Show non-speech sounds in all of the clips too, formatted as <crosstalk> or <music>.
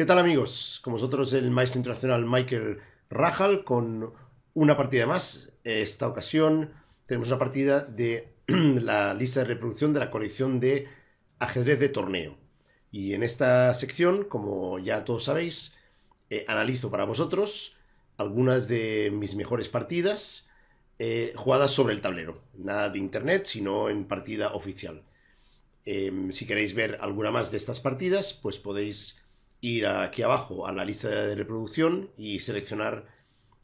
¿Qué tal amigos? Con vosotros el maestro internacional Michael Rajal con una partida más. Esta ocasión tenemos una partida de <clears throat> la lista de reproducción de la colección de ajedrez de torneo. Y en esta sección, como ya todos sabéis, eh, analizo para vosotros algunas de mis mejores partidas eh, jugadas sobre el tablero. Nada de internet, sino en partida oficial. Em, si queréis ver alguna más de estas partidas, pues podéis ir aquí abajo a la lista de reproducción y seleccionar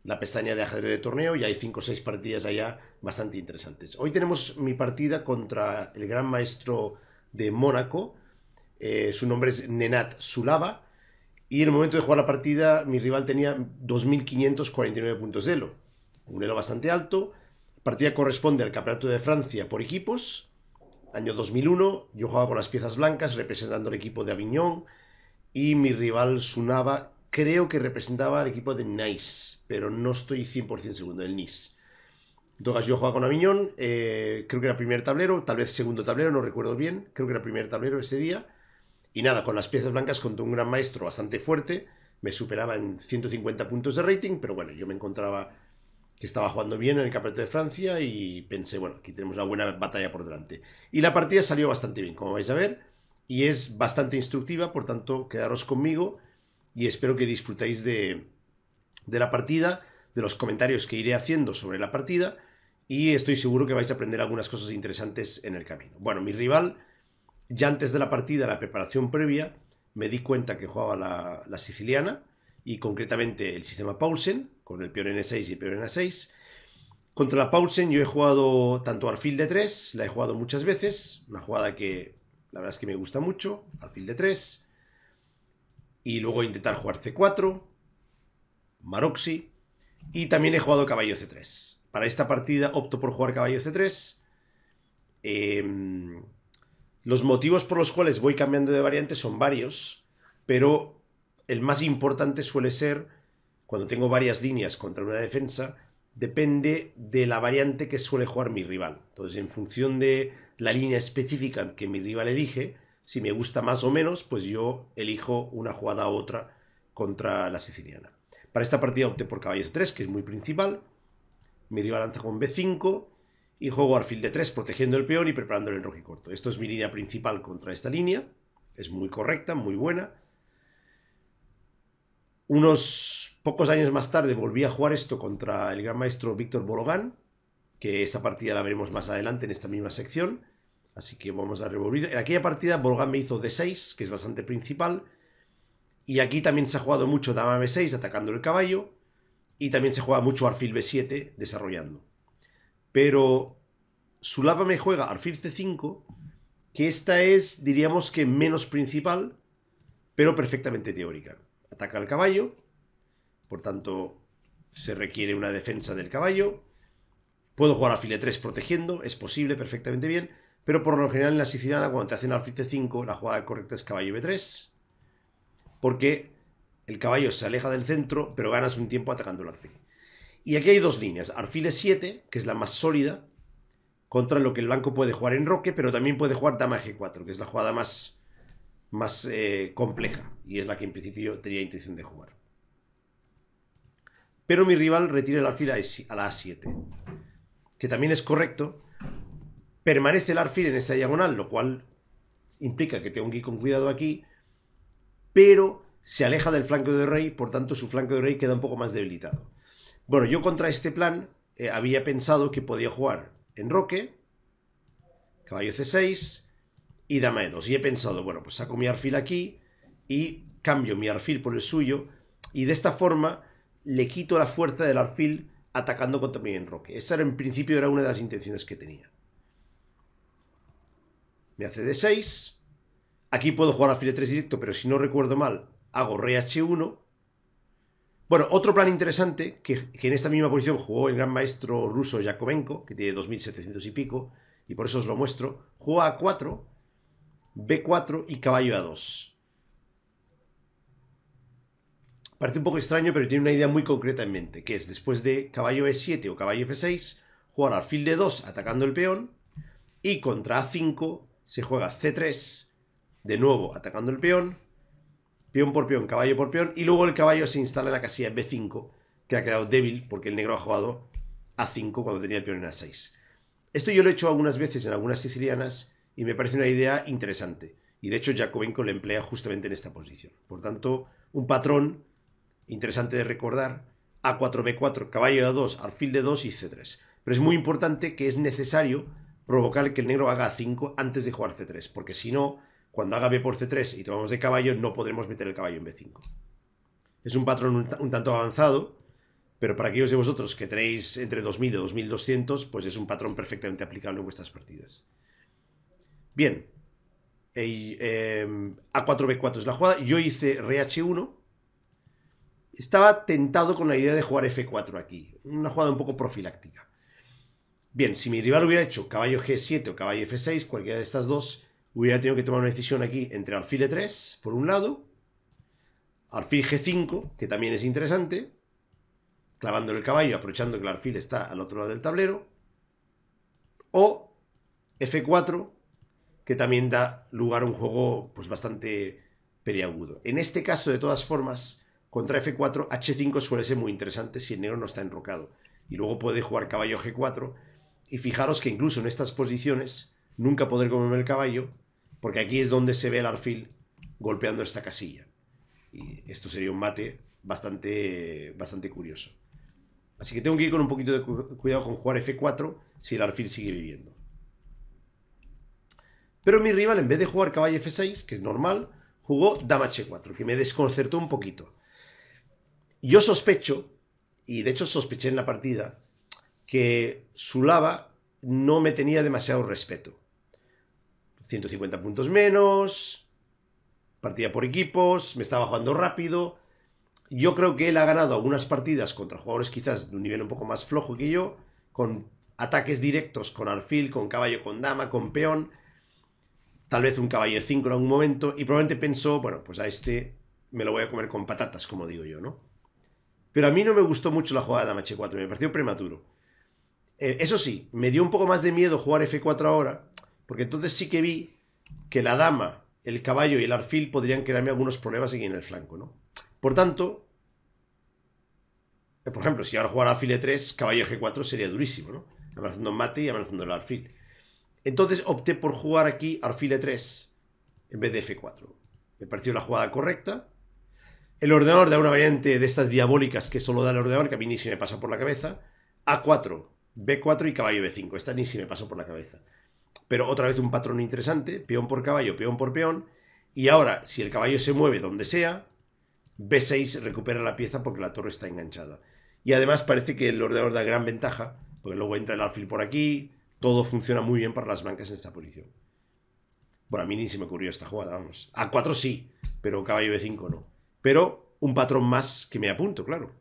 la pestaña de ajedrez de torneo y hay cinco o seis partidas allá bastante interesantes. Hoy tenemos mi partida contra el gran maestro de Mónaco, eh, su nombre es Nenat Sulava y en el momento de jugar la partida mi rival tenía 2.549 puntos de elo, un elo bastante alto. La partida corresponde al Campeonato de Francia por equipos, año 2001, yo jugaba con las piezas blancas representando el equipo de Aviñón, y mi rival sonaba creo que representaba al equipo de Nice, pero no estoy 100% seguro del Nice. Entonces yo jugaba con Aviñón, eh, creo que era primer tablero, tal vez segundo tablero, no recuerdo bien, creo que era primer tablero ese día. Y nada, con las piezas blancas contra un gran maestro bastante fuerte, me superaba en 150 puntos de rating, pero bueno, yo me encontraba que estaba jugando bien en el campeonato de Francia y pensé, bueno, aquí tenemos una buena batalla por delante. Y la partida salió bastante bien, como vais a ver y es bastante instructiva, por tanto, quedaros conmigo y espero que disfrutéis de, la partida, de los comentarios que iré haciendo sobre la partida y estoy seguro que vais a aprender algunas cosas interesantes en el camino. Bueno, mi rival, ya antes de la partida, la preparación previa, me di cuenta que jugaba la, siciliana y concretamente el sistema Paulsen, con el peón N6 y el en N6. Contra la Paulsen yo he jugado tanto Arfil de 3, la he jugado muchas veces, una jugada que la verdad es que me gusta mucho. Alfil de 3. Y luego intentar jugar C4. Maroxi. Y también he jugado caballo C3. Para esta partida opto por jugar caballo C3. Em, los motivos por los cuales voy cambiando de variante son varios, pero el más importante suele ser, cuando tengo varias líneas contra una defensa, depende de la variante que suele jugar mi rival. Entonces, en función de la línea específica que mi rival elige, si me gusta más o menos, pues yo elijo una jugada u otra contra la siciliana. Para esta partida opté por caballo 3 que es muy principal. Mi rival lanza con B5 y juego alfil de 3 protegiendo el peón y preparando el enroque corto. Esto es mi línea principal contra esta línea. Es muy correcta, muy buena. Unos pocos años más tarde volví a jugar esto contra el gran maestro Víctor Bologán. que esa partida la veremos más adelante en esta misma sección. Así que vamos a revolver. En aquella partida Bologán me hizo D6, que es bastante principal. Y aquí también se ha jugado mucho dama B6 atacando el caballo. Y también se juega mucho arfil B7 desarrollando. Pero Sulapa me juega Arfil C5, que esta es, diríamos que menos principal, pero perfectamente teórica ataca al caballo, por tanto se requiere una defensa del caballo. Puedo jugar alfil 3 protegiendo, es posible perfectamente bien, pero por lo general en la siciliana cuando te hacen alfil 5 la jugada correcta es caballo b3, porque el caballo se aleja del centro, pero ganas un tiempo atacando el alfil. Y aquí hay dos líneas, alfil 7 que es la más sólida, contra lo que el blanco puede jugar en roque, pero también puede jugar dama g4, que es la jugada más más eh, compleja y es la que en principio tenía intención de jugar. Pero mi rival retira el alfil a la A7, que también es correcto. Permanece el alfil en esta diagonal, lo cual implica que tengo que ir con cuidado aquí, pero se aleja del flanco de rey, por tanto su flanco de rey queda un poco más debilitado. Bueno, yo contra este plan eh, había pensado que podía jugar en roque, caballo C6, y dama e Y he pensado, bueno, pues saco mi alfil aquí y cambio mi alfil por el suyo y de esta forma le quito la fuerza del arfil atacando contra mi enroque. Esa era, en principio era una de las intenciones que tenía. Me hace d6. Aquí puedo jugar alfil 3 directo, pero si no recuerdo mal, hago reh h1. Bueno, otro plan interesante, que, en esta misma posición jugó el gran maestro ruso Yakovenko, que tiene 2700 y pico, y por eso os lo muestro, juega a 4 B4 y caballo A2. Parece un poco extraño, pero tiene una idea muy concreta en mente, que es después de caballo E7 o caballo F6, jugar alfil de 2 atacando el peón, y contra A5 se juega C3, de nuevo atacando el peón, peón por peón, caballo por peón, y luego el caballo se instala en la casilla B5, que ha quedado débil porque el negro ha jugado A5 cuando tenía el peón en A6. Esto yo lo he hecho algunas veces en algunas sicilianas, y me parece una idea interesante. Y de hecho con le emplea justamente en esta posición. Por tanto, un patrón interesante de recordar, A4, B4, caballo de A2, alfil de 2 y C3. Pero es muy importante que es necesario provocar que el negro haga A5 antes de jugar C3, porque si no, cuando haga B por C3 y tomamos de caballo, no podremos meter el caballo en B5. Es un patrón un tanto avanzado, pero para aquellos de vosotros que tenéis entre 2000 y 2200, pues es un patrón perfectamente aplicable en vuestras partidas. Bien. Em, A4B4 es la jugada. Yo hice RH1. Estaba tentado con la idea de jugar F4 aquí. Una jugada un poco profiláctica. Bien, si mi rival hubiera hecho caballo G7 o caballo F6, cualquiera de estas dos, hubiera tenido que tomar una decisión aquí entre alfil E3, por un lado, alfil G5, que también es interesante, clavando el caballo, aprovechando que el alfil está al otro lado del tablero, o F4, que también da lugar a un juego pues, bastante periagudo. En este caso, de todas formas, contra F4, H5 suele ser muy interesante si el negro no está enrocado. Y luego puede jugar caballo G4. Y fijaros que incluso en estas posiciones nunca podré comerme el caballo, porque aquí es donde se ve el arfil golpeando esta casilla. Y esto sería un mate bastante, bastante curioso. Así que tengo que ir con un poquito de cuidado con jugar F4 si el arfil sigue viviendo. Pero mi rival, en vez de jugar caballo f6, que es normal, jugó dama h4, que me desconcertó un poquito. Yo sospecho, y de hecho sospeché en la partida, que Sulava no me tenía demasiado respeto. 150 puntos menos, partida por equipos, me estaba jugando rápido. Yo creo que él ha ganado algunas partidas contra jugadores quizás de un nivel un poco más flojo que yo, con ataques directos con alfil, con caballo, con dama, con peón tal vez un caballo de 5 en algún momento, y probablemente pensó, bueno, pues a este me lo voy a comer con patatas, como digo yo, ¿no? Pero a mí no me gustó mucho la jugada de dama h4, me pareció prematuro. Eh, eso sí, me dio un poco más de miedo jugar f4 ahora, porque entonces sí que vi que la dama, el caballo y el arfil podrían crearme algunos problemas aquí en el flanco, ¿no? Por tanto, eh, por ejemplo, si ahora jugara alfil e3, caballo g4 sería durísimo, ¿no? Amenazando mate y amenazando el arfil. Entonces opté por jugar aquí alfil e3 en vez de f4. Me pareció la jugada correcta. El ordenador da una variante de estas diabólicas que solo da el ordenador, que a mí ni se me pasa por la cabeza. A4, B4 y caballo B5. Esta ni si me pasa por la cabeza. Pero otra vez un patrón interesante, peón por caballo, peón por peón. Y ahora, si el caballo se mueve donde sea, B6 recupera la pieza porque la torre está enganchada. Y además parece que el ordenador da gran ventaja, porque luego entra el alfil por aquí, todo funciona muy bien para las blancas en esta posición. Bueno, a mí ni se me ocurrió esta jugada, vamos. A 4 sí, pero caballo de 5 no. Pero un patrón más que me apunto, claro.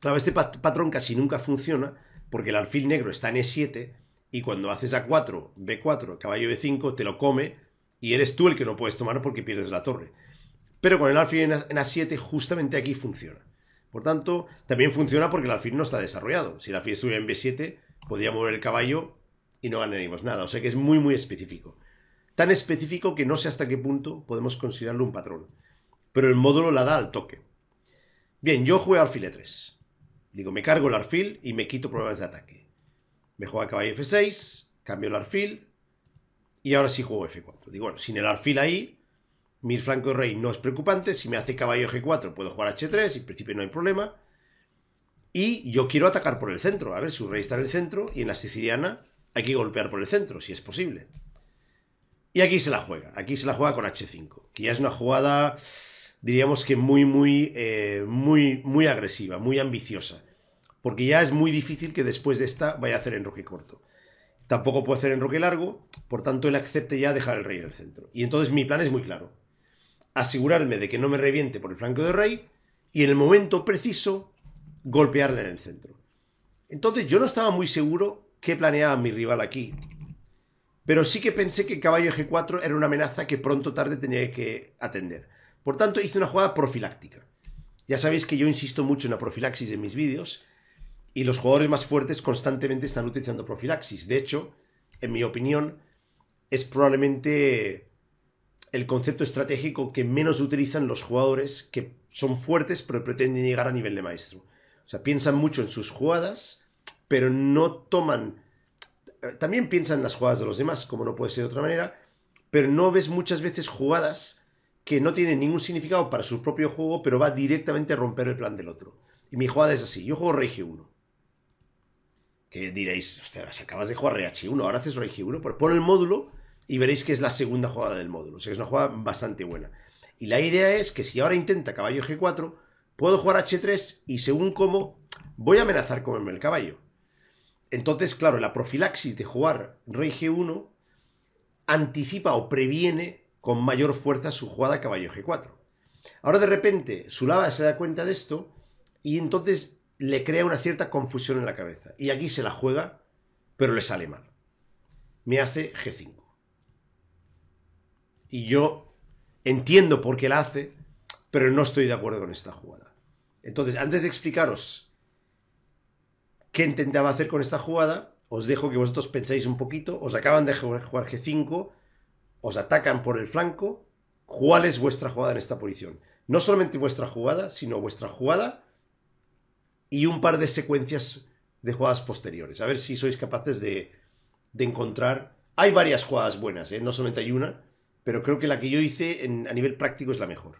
Claro, este patrón casi nunca funciona porque el alfil negro está en E7 y cuando haces A4, B4, caballo B5, te lo come y eres tú el que no puedes tomar porque pierdes la torre. Pero con el alfil en A7 justamente aquí funciona. Por tanto, también funciona porque el alfil no está desarrollado. Si el alfil estuviera en B7, podría mover el caballo y no ganaríamos nada. O sea que es muy, muy específico. Tan específico que no sé hasta qué punto podemos considerarlo un patrón. Pero el módulo la da al toque. Bien, yo juego alfil E3. Digo, me cargo el alfil y me quito problemas de ataque. Me a caballo F6, cambio el alfil y ahora sí juego F4. Digo, bueno, sin el alfil ahí, Mir Franco rey no es preocupante. Si me hace caballo G4, puedo jugar H3. En principio no hay problema. Y yo quiero atacar por el centro. A ver, su rey está en el centro y en la siciliana hay que golpear por el centro, si es posible. Y aquí se la juega. Aquí se la juega con H5. Que ya es una jugada, diríamos que muy, muy, eh, muy, muy agresiva, muy ambiciosa. Porque ya es muy difícil que después de esta vaya a hacer enroque corto. Tampoco puede hacer enroque largo, por tanto él acepte ya dejar el rey en el centro. Y entonces mi plan es muy claro asegurarme de que no me reviente por el flanco de rey y en el momento preciso golpearle en el centro. Entonces yo no estaba muy seguro qué planeaba mi rival aquí, pero sí que pensé que el caballo G4 era una amenaza que pronto o tarde tenía que atender. Por tanto hice una jugada profiláctica. Ya sabéis que yo insisto mucho en la profilaxis en mis vídeos y los jugadores más fuertes constantemente están utilizando profilaxis. De hecho, en mi opinión, es probablemente el concepto estratégico que menos utilizan los jugadores que son fuertes pero pretenden llegar a nivel de maestro. O sea, piensan mucho en sus jugadas, pero no toman... Eh, también piensan en las jugadas de los demás, como no puede ser de otra manera, pero no ves muchas veces jugadas que no tienen ningún significado para su propio juego, pero va directamente a romper el plan del otro. Y mi jugada es así, yo juego rey 1 Que diréis, ostras, acabas de jugar rey H1, ahora haces rey G1, pues pon el módulo y veréis que es la segunda jugada del módulo. O sea, es una jugada bastante buena. Y la idea es que si ahora intenta caballo G4, puedo jugar H3 y según cómo, voy a amenazar con el caballo. Entonces, claro, la profilaxis de jugar rey G1 anticipa o previene con mayor fuerza su jugada caballo G4. Ahora de repente, Sulava se da cuenta de esto y entonces le crea una cierta confusión en la cabeza. Y aquí se la juega, pero le sale mal. Me hace G5 y yo entiendo por qué la hace, pero no estoy de acuerdo con esta jugada. Entonces, antes de explicaros qué intentaba hacer con esta jugada, os dejo que vosotros penséis un poquito, os acaban de jugar G5, os atacan por el flanco, ¿cuál es vuestra jugada en esta posición? No solamente vuestra jugada, sino vuestra jugada y un par de secuencias de jugadas posteriores. A ver si sois capaces de, encontrar... Hay varias jugadas buenas, ¿eh? no solamente hay una, pero creo que la que yo hice a nivel práctico es la mejor.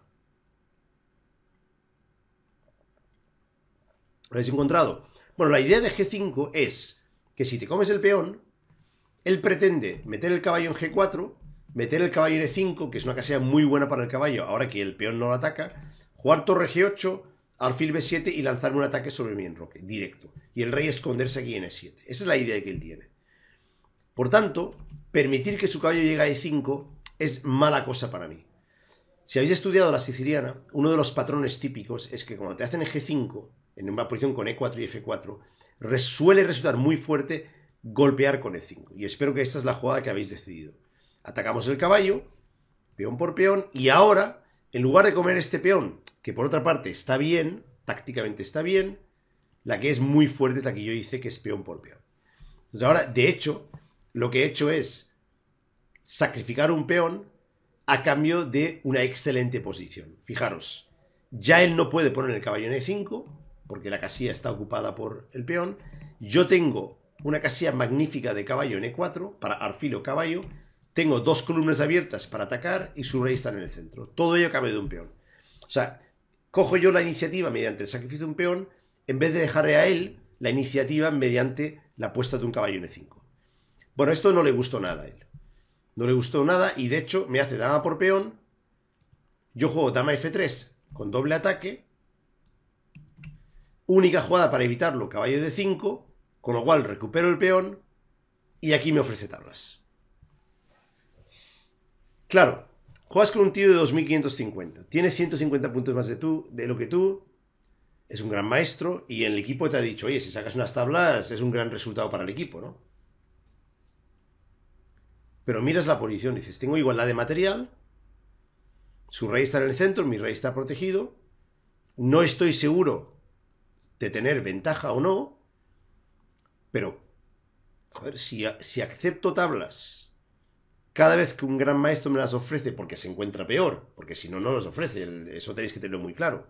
¿Lo habéis encontrado? Bueno, la idea de G5 es que si te comes el peón, él pretende meter el caballo en G4, meter el caballo en E5, que es una casilla muy buena para el caballo, ahora que el peón no lo ataca, jugar torre G8, alfil B7 y lanzarme un ataque sobre mi enroque, directo. Y el rey esconderse aquí en E7. Esa es la idea que él tiene. Por tanto, permitir que su caballo llegue a E5 es mala cosa para mí. Si habéis estudiado la siciliana, uno de los patrones típicos es que cuando te hacen G5, en una posición con E4 y F4, suele resultar muy fuerte golpear con E5. Y espero que esta es la jugada que habéis decidido. Atacamos el caballo, peón por peón, y ahora, en lugar de comer este peón, que por otra parte está bien, tácticamente está bien, la que es muy fuerte es la que yo hice, que es peón por peón. Entonces ahora, de hecho, lo que he hecho es sacrificar un peón a cambio de una excelente posición. Fijaros, ya él no puede poner el caballo en E5, porque la casilla está ocupada por el peón. Yo tengo una casilla magnífica de caballo en E4 para o caballo. Tengo dos columnas abiertas para atacar y su rey está en el centro. Todo ello cabe de un peón. O sea, cojo yo la iniciativa mediante el sacrificio de un peón en vez de dejarle a él la iniciativa mediante la puesta de un caballo en E5. Bueno, esto no le gustó nada a él. No le gustó nada y de hecho me hace dama por peón. Yo juego dama F3 con doble ataque. Única jugada para evitarlo, caballo de 5. Con lo cual recupero el peón. Y aquí me ofrece tablas. Claro, juegas con un tío de 2550. Tiene 150 puntos más de, tú, de lo que tú. Es un gran maestro. Y en el equipo te ha dicho, oye, si sacas unas tablas es un gran resultado para el equipo, ¿no? Pero miras la posición, dices, tengo igualdad de material, su rey está en el centro, mi rey está protegido, no estoy seguro de tener ventaja o no, pero, si, acepto tablas cada vez que un gran maestro me las ofrece porque se encuentra peor, porque si no, no las ofrece, eso tenéis que tenerlo muy claro.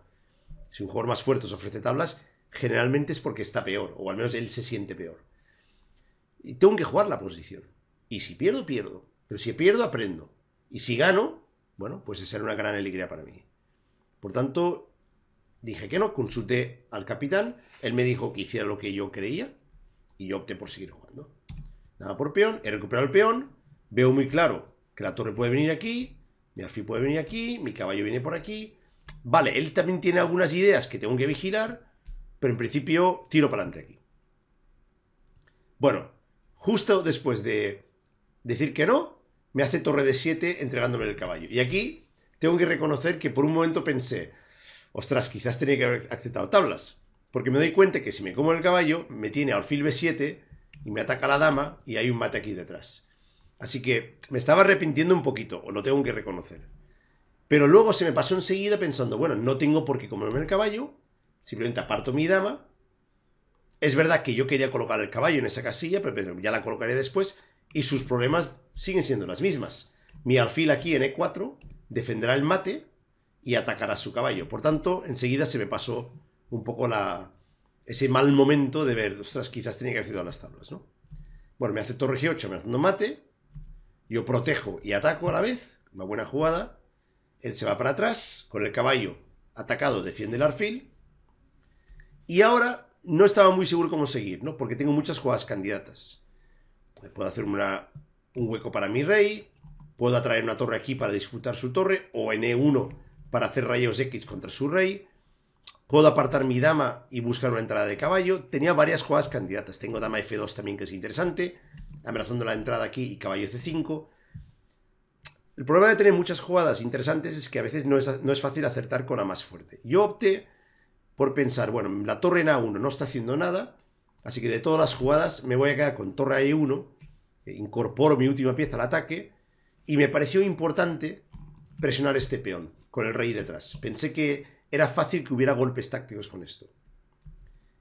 Si un jugador más fuerte os ofrece tablas, generalmente es porque está peor, o al menos él se siente peor. Y tengo que jugar la posición. Y si pierdo, pierdo. Pero si pierdo, aprendo. Y si gano, bueno, pues esa era una gran alegría para mí. Por tanto, dije que no, consulté al capitán, él me dijo que hiciera lo que yo creía y yo opté por seguir jugando. Nada por peón, he recuperado el peón, veo muy claro que la torre puede venir aquí, mi alfil puede venir aquí, mi caballo viene por aquí. Vale, él también tiene algunas ideas que tengo que vigilar, pero en principio tiro para adelante aquí. Bueno, justo después de decir que no, me hace torre de 7 entregándome el caballo. Y aquí tengo que reconocer que por un momento pensé, ostras, quizás tenía que haber aceptado tablas. Porque me doy cuenta que si me como el caballo, me tiene alfil B7 y me ataca la dama y hay un mate aquí detrás. Así que me estaba arrepintiendo un poquito, o lo tengo que reconocer. Pero luego se me pasó enseguida pensando, bueno, no tengo por qué comerme el caballo, simplemente aparto mi dama. Es verdad que yo quería colocar el caballo en esa casilla, pero ya la colocaré después y sus problemas siguen siendo las mismas. Mi alfil aquí en E4 defenderá el mate y atacará su caballo. Por tanto, enseguida se me pasó un poco la, ese mal momento de ver, ostras, quizás tenía que sido a las tablas, ¿no? Bueno, me hace torre G8 amenazando mate, yo protejo y ataco a la vez, una buena jugada, él se va para atrás, con el caballo atacado defiende el alfil, y ahora no estaba muy seguro cómo seguir, ¿no? Porque tengo muchas jugadas candidatas. Pues puedo hacer un hueco para mi rey. Puedo atraer una torre aquí para disfrutar su torre. O en E1 para hacer rayos X contra su rey. Puedo apartar mi dama y buscar una entrada de caballo. Tenía varias jugadas candidatas. Tengo dama F2 también que es interesante. Amenazando la entrada aquí y caballo C5. El problema de tener muchas jugadas interesantes es que a veces no es, no es fácil acertar con la más fuerte. Yo opté por pensar, bueno, la torre en A1 no está haciendo nada. Así que de todas las jugadas me voy a quedar con torre E1, incorporo mi última pieza al ataque, y me pareció importante presionar este peón con el rey detrás. Pensé que era fácil que hubiera golpes tácticos con esto.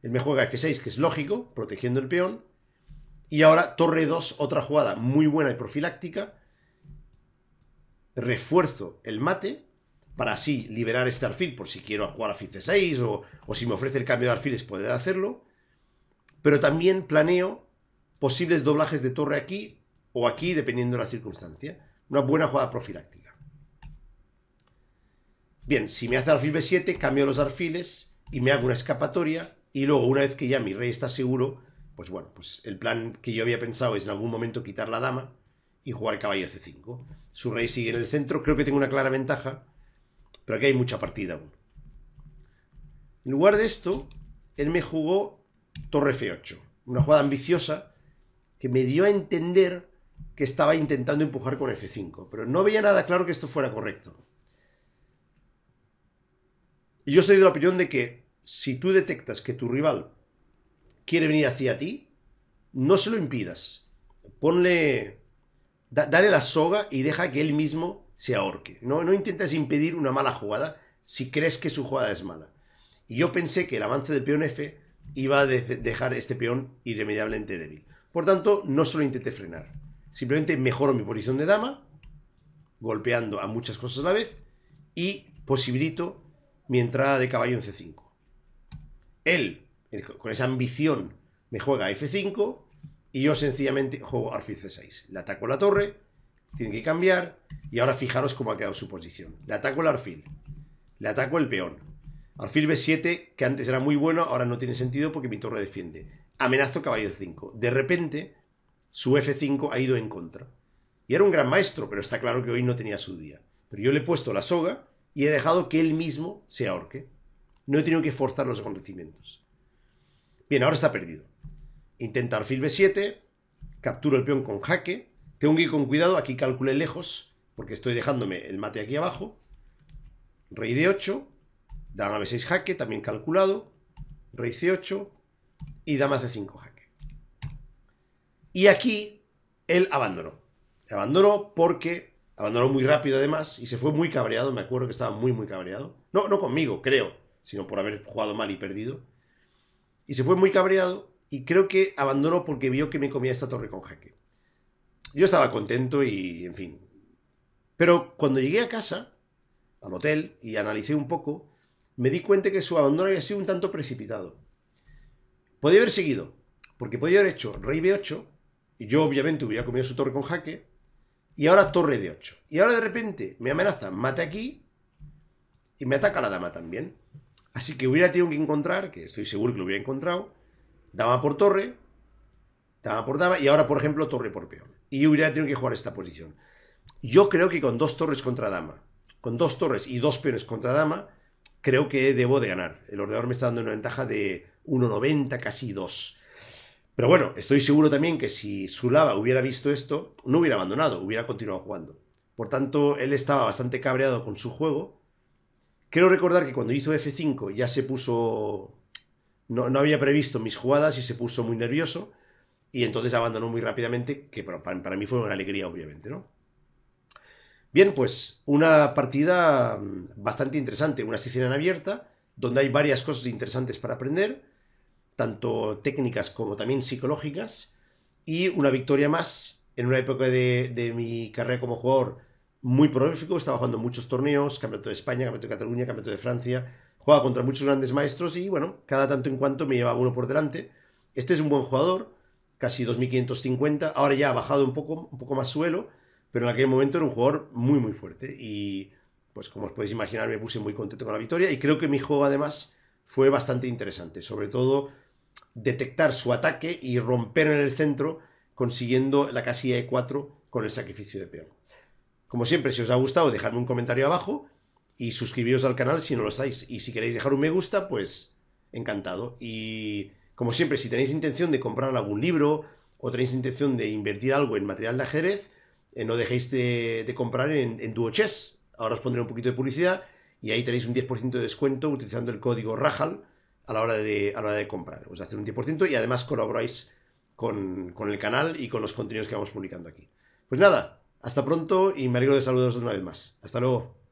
Él me juega F6, que es lógico, protegiendo el peón. Y ahora torre 2, otra jugada muy buena y profiláctica. Refuerzo el mate para así liberar este alfil por si quiero jugar a f 6 o, o si me ofrece el cambio de alfiles poder hacerlo. Pero también planeo posibles doblajes de torre aquí o aquí, dependiendo de la circunstancia. Una buena jugada profiláctica. Bien, si me hace alfil b7, cambio los alfiles y me hago una escapatoria. Y luego, una vez que ya mi rey está seguro, pues bueno, pues el plan que yo había pensado es en algún momento quitar la dama y jugar caballo c5. Su rey sigue en el centro, creo que tengo una clara ventaja, pero aquí hay mucha partida aún. En lugar de esto, él me jugó torre F8. Una jugada ambiciosa que me dio a entender que estaba intentando empujar con F5, pero no veía nada claro que esto fuera correcto. Y yo soy de la opinión de que si tú detectas que tu rival quiere venir hacia ti, no se lo impidas. Ponle. dale la soga y deja que él mismo se ahorque. No, no intentes impedir una mala jugada si crees que su jugada es mala. Y yo pensé que el avance del peón F iba a dejar este peón irremediablemente débil. Por tanto, no solo intenté frenar. Simplemente mejoro mi posición de dama, golpeando a muchas cosas a la vez, y posibilito mi entrada de caballo en C5. Él, eh, con esa ambición, me juega F5, y yo sencillamente juego arfil C6. Le ataco la torre, tiene que cambiar, y ahora fijaros cómo ha quedado su posición. Le ataco el arfil le ataco el peón, Alfil B7, que antes era muy bueno, ahora no tiene sentido porque mi torre defiende. Amenazo caballo 5 De repente, su F5 ha ido en contra. Y era un gran maestro, pero está claro que hoy no tenía su día. Pero yo le he puesto la soga y he dejado que él mismo se ahorque. No he tenido que forzar los acontecimientos. Bien, ahora está perdido. Intenta alfil b7, capturo el peón con jaque, tengo que ir con cuidado, aquí calculé lejos, porque estoy dejándome el mate aquí abajo. Rey d8, Dama B6 jaque, también calculado. Rey C8 y dama de 5 jaque. Y aquí él abandonó. Abandonó porque abandonó muy rápido además y se fue muy cabreado. Me acuerdo que estaba muy, muy cabreado. No, no conmigo, creo, sino por haber jugado mal y perdido. Y se fue muy cabreado y creo que abandonó porque vio que me comía esta torre con jaque. Yo estaba contento y, en fin. Pero cuando llegué a casa, al hotel, y analicé un poco, me di cuenta que su abandono había sido un tanto precipitado. Podía haber seguido, porque podía haber hecho rey b8, y yo obviamente hubiera comido su torre con jaque, y ahora torre de 8. Y ahora de repente me amenaza, mate aquí, y me ataca la dama también. Así que hubiera tenido que encontrar, que estoy seguro que lo hubiera encontrado, dama por torre, dama por dama, y ahora, por ejemplo, torre por peón. Y hubiera tenido que jugar esta posición. Yo creo que con dos torres contra dama, con dos torres y dos peones contra dama, creo que debo de ganar. El ordenador me está dando una ventaja de 1,90, casi 2. Pero bueno, estoy seguro también que si Sulava hubiera visto esto, no hubiera abandonado, hubiera continuado jugando. Por tanto, él estaba bastante cabreado con su juego. Quiero recordar que cuando hizo F5 ya se puso... No, había previsto mis jugadas y se puso muy nervioso. Y entonces abandonó muy rápidamente, que para mí fue una alegría, obviamente, ¿no? Bien, pues una partida mm, bastante interesante, una sesión abierta, donde hay varias cosas interesantes para aprender, tanto técnicas como también psicológicas, y una victoria más en una época de, mi carrera como jugador muy prolífico, estaba jugando muchos torneos, campeonato de España, campeonato de Cataluña, campeonato de Francia, jugaba contra muchos grandes maestros y bueno, cada tanto en cuanto me llevaba uno por delante. Este es un buen jugador, casi 2.550, ahora ya ha bajado un poco, un poco más suelo, pero en aquel momento era un jugador muy, muy fuerte. Y pues como os podéis imaginar, me puse muy contento con la victoria y creo que mi juego además fue bastante interesante, sobre todo detectar su ataque y romper en el centro consiguiendo la casilla E4 con el sacrificio de peón. Como siempre, si os ha gustado, dejadme un comentario abajo y suscribiros al canal si no lo estáis. Y si queréis dejar un me gusta, pues encantado. Y como siempre, si tenéis intención de comprar algún libro o tenéis intención de invertir algo en material de ajedrez, eh, no dejéis de, comprar en, Duo Chess, Ahora os pondré un poquito de publicidad y ahí tenéis un 10% de descuento utilizando el código RAJAL a la hora de, a la hora de comprar. Os hacer un 10% y además colaboráis con, con, el canal y con los contenidos que vamos publicando aquí. Pues nada, hasta pronto y me alegro de saludaros una vez más. Hasta luego.